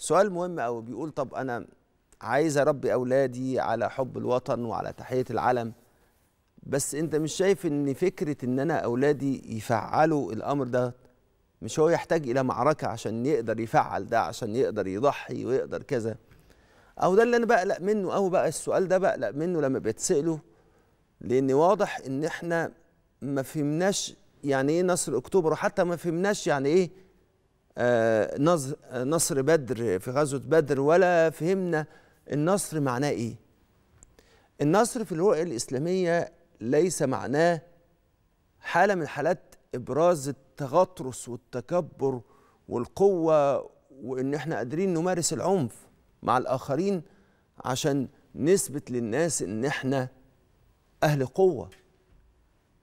سؤال مهم أو بيقول طب أنا عايز أربي أولادي على حب الوطن وعلى تحية العلم بس أنت مش شايف إن فكرة إن أنا أولادي يفعلوا الأمر ده مش هو يحتاج إلى معركة عشان يقدر يفعل ده عشان يقدر يضحي ويقدر كذا أو ده اللي أنا بقلق منه أو بقى السؤال ده بقلق منه لما بيتساله لأن واضح إن إحنا ما فهمناش يعني إيه نصر أكتوبر وحتى ما فهمناش يعني إيه آه، آه، نصر بدر في غزوة بدر ولا فهمنا النصر معناه إيه النصر في الرؤية الإسلامية ليس معناه حالة من حالات إبراز التغطرس والتكبر والقوة وإن إحنا قادرين نمارس العنف مع الآخرين عشان نثبت للناس إن إحنا أهل قوة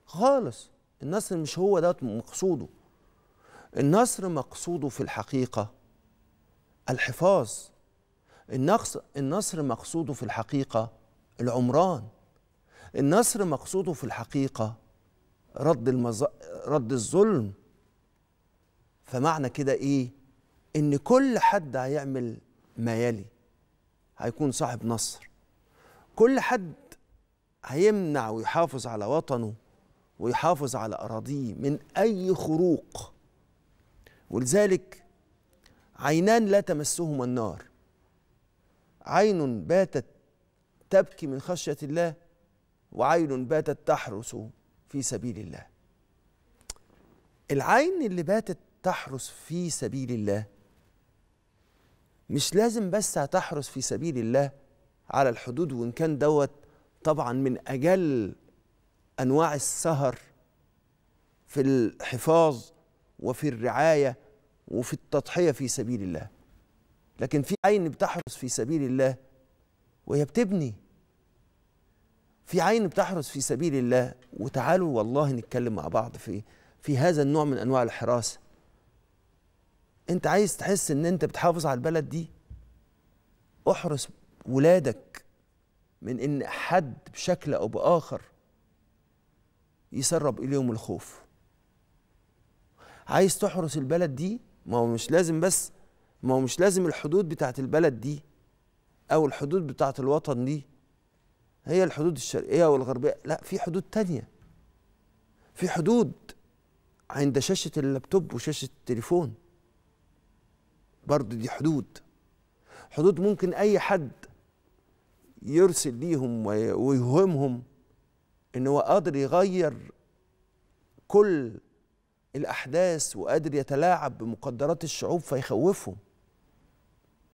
خالص النصر مش هو ده مقصوده النصر مقصوده في الحقيقة الحفاظ النصر, النصر مقصوده في الحقيقة العمران النصر مقصوده في الحقيقة رد, المز... رد الظلم فمعنى كده إيه إن كل حد هيعمل ما يلي هيكون صاحب نصر كل حد هيمنع ويحافظ على وطنه ويحافظ على أراضيه من أي خروق ولذلك عينان لا تمسهما النار عين باتت تبكي من خشيه الله وعين باتت تحرس في سبيل الله العين اللي باتت تحرس في سبيل الله مش لازم بس هتحرس في سبيل الله على الحدود وان كان دوت طبعا من اجل انواع السهر في الحفاظ وفي الرعاية وفي التضحية في سبيل الله لكن في عين بتحرس في سبيل الله وهي بتبني في عين بتحرس في سبيل الله وتعالوا والله نتكلم مع بعض في في هذا النوع من انواع الحراسه انت عايز تحس ان انت بتحافظ على البلد دي احرس ولادك من ان حد بشكل او باخر يسرب اليهم الخوف عايز تحرس البلد دي ما هو مش لازم بس ما هو مش لازم الحدود بتاعت البلد دي او الحدود بتاعت الوطن دي هي الحدود الشرقيه والغربيه لا في حدود تانية في حدود عند شاشه اللابتوب وشاشه التليفون برضه دي حدود حدود ممكن اي حد يرسل ليهم ويوهمهم ان هو قادر يغير كل الأحداث وقادر يتلاعب بمقدرات الشعوب فيخوفهم